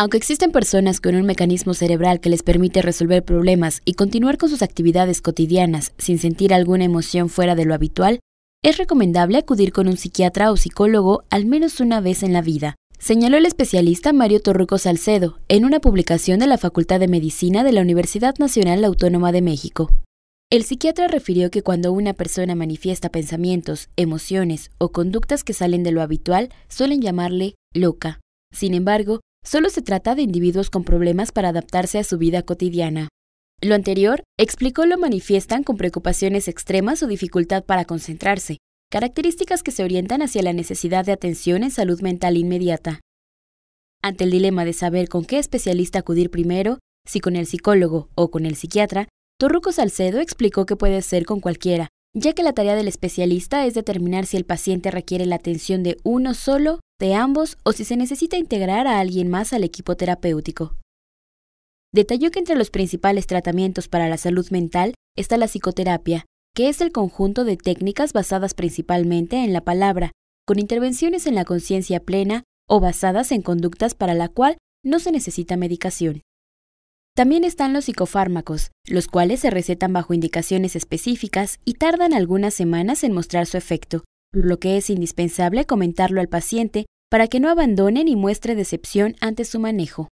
Aunque existen personas con un mecanismo cerebral que les permite resolver problemas y continuar con sus actividades cotidianas sin sentir alguna emoción fuera de lo habitual, es recomendable acudir con un psiquiatra o psicólogo al menos una vez en la vida, señaló el especialista Mario Torruco Salcedo en una publicación de la Facultad de Medicina de la Universidad Nacional Autónoma de México. El psiquiatra refirió que cuando una persona manifiesta pensamientos, emociones o conductas que salen de lo habitual, suelen llamarle loca. Sin embargo, Solo se trata de individuos con problemas para adaptarse a su vida cotidiana. Lo anterior, explicó, lo manifiestan con preocupaciones extremas o dificultad para concentrarse, características que se orientan hacia la necesidad de atención en salud mental inmediata. Ante el dilema de saber con qué especialista acudir primero, si con el psicólogo o con el psiquiatra, Torruco Salcedo explicó que puede ser con cualquiera, ya que la tarea del especialista es determinar si el paciente requiere la atención de uno solo, de ambos o si se necesita integrar a alguien más al equipo terapéutico. Detalló que entre los principales tratamientos para la salud mental está la psicoterapia, que es el conjunto de técnicas basadas principalmente en la palabra, con intervenciones en la conciencia plena o basadas en conductas para la cual no se necesita medicación. También están los psicofármacos, los cuales se recetan bajo indicaciones específicas y tardan algunas semanas en mostrar su efecto, lo que es indispensable comentarlo al paciente para que no abandone ni muestre decepción ante su manejo.